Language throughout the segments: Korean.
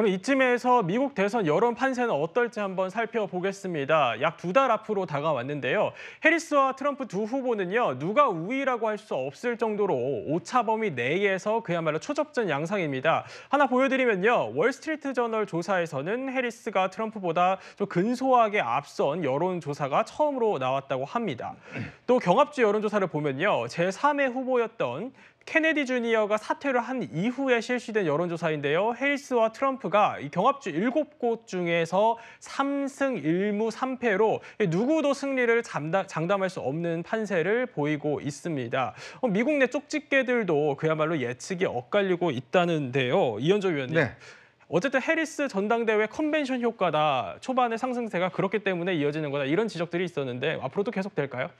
그럼 이쯤에서 미국 대선 여론 판세는 어떨지 한번 살펴보겠습니다. 약 두 달 앞으로 다가왔는데요. 해리스와 트럼프 두 후보는요. 누가 우위라고 할 수 없을 정도로 오차범위 내에서 그야말로 초접전 양상입니다. 하나 보여드리면요. 월스트리트 저널 조사에서는 해리스가 트럼프보다 좀 근소하게 앞선 여론조사가 처음으로 나왔다고 합니다. 또 경합주 여론조사를 보면요. 제3의 후보였던 케네디 주니어가 사퇴를 한 이후에 실시된 여론조사인데요. 헤일스와 트럼프가 이 경합주 7곳 중에서 3승 1무 3패로 누구도 승리를 장담, 할수 없는 판세를 보이고 있습니다. 어, 미국 내 쪽집게들도 그야말로 예측이 엇갈리고 있다는데요. 이현조 위원님. 네. 어쨌든 해리스 전당대회 컨벤션 효과다. 초반에 상승세가 그렇기 때문에 이어지는 거다. 이런 지적들이 있었는데 앞으로도 계속 될까요?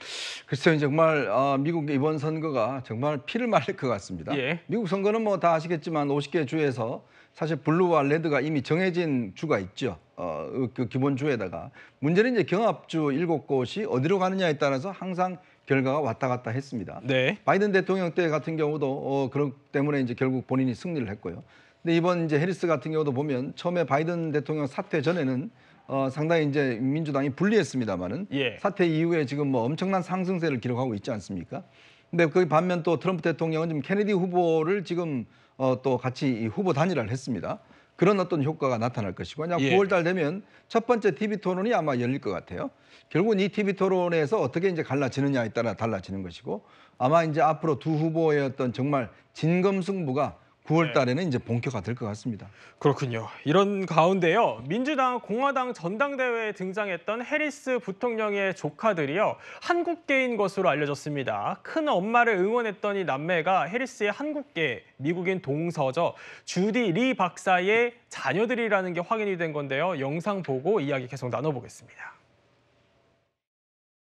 글쎄요. 정말 아, 미국 이번 선거가 정말 피를 말릴 것 같습니다. 예. 미국 선거는 뭐 다 아시겠지만 50개 주에서 사실 블루와 레드가 이미 정해진 주가 있죠. 어, 그 기본 주에다가 문제는 이제 경합주 7 곳이 어디로 가느냐에 따라서 항상 결과가 왔다 갔다 했습니다. 네. 바이든 대통령 때 같은 경우도 어, 그런 때문에 이제 결국 본인이 승리를 했고요. 근데 이번 이제 해리스 같은 경우도 보면 처음에 바이든 대통령 사퇴 전에는 어, 상당히 이제 민주당이 불리했습니다만은 예. 사퇴 이후에 지금 뭐 엄청난 상승세를 기록하고 있지 않습니까? 근데 그 반면 또 트럼프 대통령은 지금 케네디 후보를 지금 어, 또 같이 후보 단일화를 했습니다. 그런 어떤 효과가 나타날 것이고 그냥 예. 9월달 되면 첫 번째 TV 토론이 아마 열릴 것 같아요. 결국은 이 TV 토론에서 어떻게 이제 갈라지느냐에 따라 달라지는 것이고 아마 이제 앞으로 두 후보의 어떤 정말 진검승부가 9월 달에는 이제 본격화 될것 같습니다. 그렇군요. 이런 가운데요. 민주당 공화당 전당대회에 등장했던 해리스 부통령의 조카들이요. 한국계인 것으로 알려졌습니다. 큰 엄마를 응원했던 이 남매가 해리스의 한국계 미국인 동서죠. 주디 리 박사의 자녀들이라는 게 확인이 된 건데요. 영상 보고 이야기 계속 나눠보겠습니다.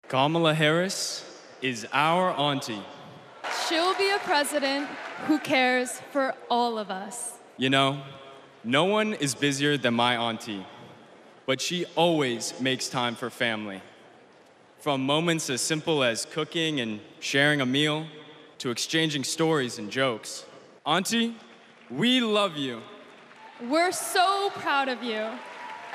Kamala Harris is our auntie. She'll be a president. who cares for all of us. You know, no one is busier than my auntie, but she always makes time for family. From moments as simple as cooking and sharing a meal to exchanging stories and jokes. Auntie, we love you. We're so proud of you.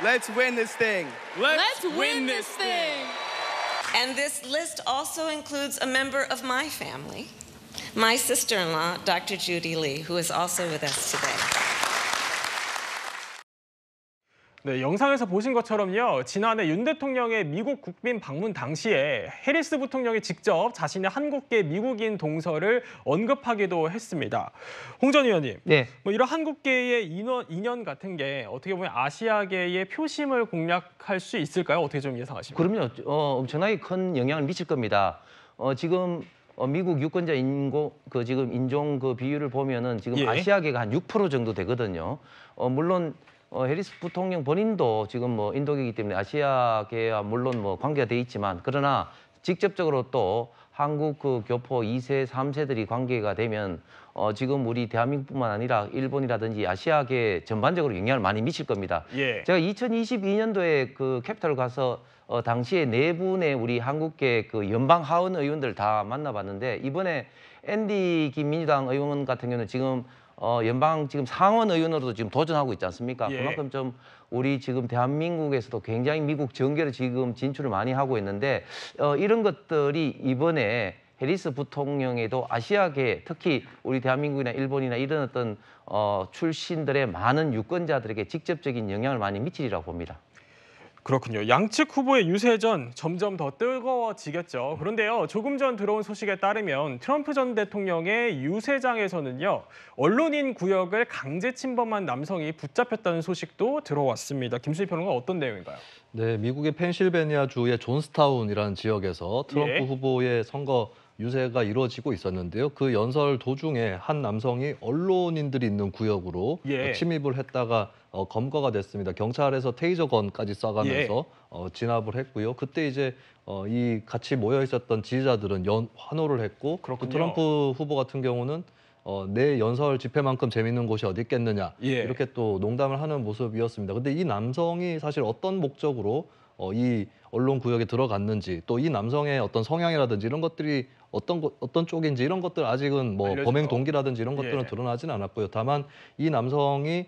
Let's win this thing. Let's, Let's win, win, this thing. thing. And this list also includes a member of my family. my sister in law, Dr. Judy Lee, who is also with us today. 네, 영상에서 보신 것처럼요. 지난해 윤 대통령의 미국 국빈 방문 당시에 해리스 부통령이 직접 자신의 한국계 미국인 동서를 언급하기도 했습니다. 홍 전 의원님, 네. 뭐 이런 한국계의 인원, 인연 같은 게 어떻게 보면 아시아계의 표심을 공략할 수 있을까요? 어떻게 좀 예상하십니까? 그럼요. 어, 엄청나게 큰 영향을 미칠 겁니다. 어, 지금 어, 미국 유권자 인고 그 지금 인종 그 비율을 보면은 지금 예. 아시아계가 한 6% 정도 되거든요. 어, 물론 어, 해리스 부통령 본인도 지금 뭐 인도계이기 때문에 아시아계와 물론 뭐 관계가 돼 있지만 그러나 직접적으로 또 한국 그 교포 2세, 3세들이 관계가 되면 어, 지금 우리 대한민국뿐만 아니라 일본이라든지 아시아계 전반적으로 영향을 많이 미칠 겁니다. 예. 제가 2022년도에 그 캐피탈 가서 어, 당시에 네 분의 우리 한국계 그 연방 하원 의원들 다 만나봤는데 이번에 앤디 김민주당 의원 같은 경우는 지금 어, 연방 지금 상원 의원으로도 지금 도전하고 있지 않습니까? 예. 그만큼 좀 우리 지금 대한민국에서도 굉장히 미국 정계를 지금 진출을 많이 하고 있는데 어, 이런 것들이 이번에 해리스 부통령에도 아시아계 특히 우리 대한민국이나 일본이나 이런 어떤 어, 출신들의 많은 유권자들에게 직접적인 영향을 많이 미치리라고 봅니다. 그렇군요. 양측 후보의 유세전 점점 더 뜨거워지겠죠. 그런데요, 조금 전 들어온 소식에 따르면 트럼프 전 대통령의 유세장에서는요, 언론인 구역을 강제 침범한 남성이 붙잡혔다는 소식도 들어왔습니다. 김수희 평론가 어떤 내용인가요? 네, 미국의 펜실베니아 주의 존스타운이라는 지역에서 트럼프 예. 후보의 선거 유세가 이루어지고 있었는데요. 그 연설 도중에 한 남성이 언론인들이 있는 구역으로 예. 어, 침입을 했다가 어, 검거가 됐습니다. 경찰에서 테이저건까지 쏴가면서 예. 어, 진압을 했고요. 그때 이제 어, 이 같이 모여 있었던 지지자들은 연, 환호를 했고 그렇군요. 그 트럼프 후보 같은 경우는 어, 내 연설 집회만큼 재밌는 곳이 어디 있겠느냐 예. 이렇게 또 농담을 하는 모습이었습니다. 근데 이 남성이 사실 어떤 목적으로 어, 이 언론 구역에 들어갔는지 또 이 남성의 어떤 성향이라든지 이런 것들이 어떤 거, 어떤 쪽인지 이런 것들 아직은 뭐알려주 범행 동기라든지 이런 것들은 예. 드러나진 않았고요. 다만 이 남성이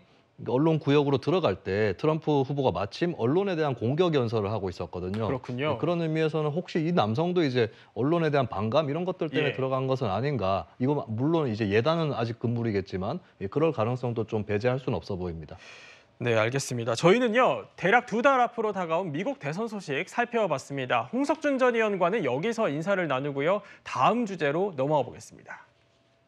언론 구역으로 들어갈 때 트럼프 후보가 마침 언론에 대한 공격 연설을 하고 있었거든요. 그렇군요. 네, 그런 의미에서는 혹시 이 남성도 이제 언론에 대한 반감 이런 것들 때문에 예. 들어간 것은 아닌가. 이거 물론 이제 예단은 아직 금물이겠지만 예, 그럴 가능성도 좀 배제할 수는 없어 보입니다. 네, 알겠습니다. 저희는요, 대략 두 달 앞으로 다가온 미국 대선 소식 살펴봤습니다. 홍석준 전 의원과는 여기서 인사를 나누고요. 다음 주제로 넘어가 보겠습니다.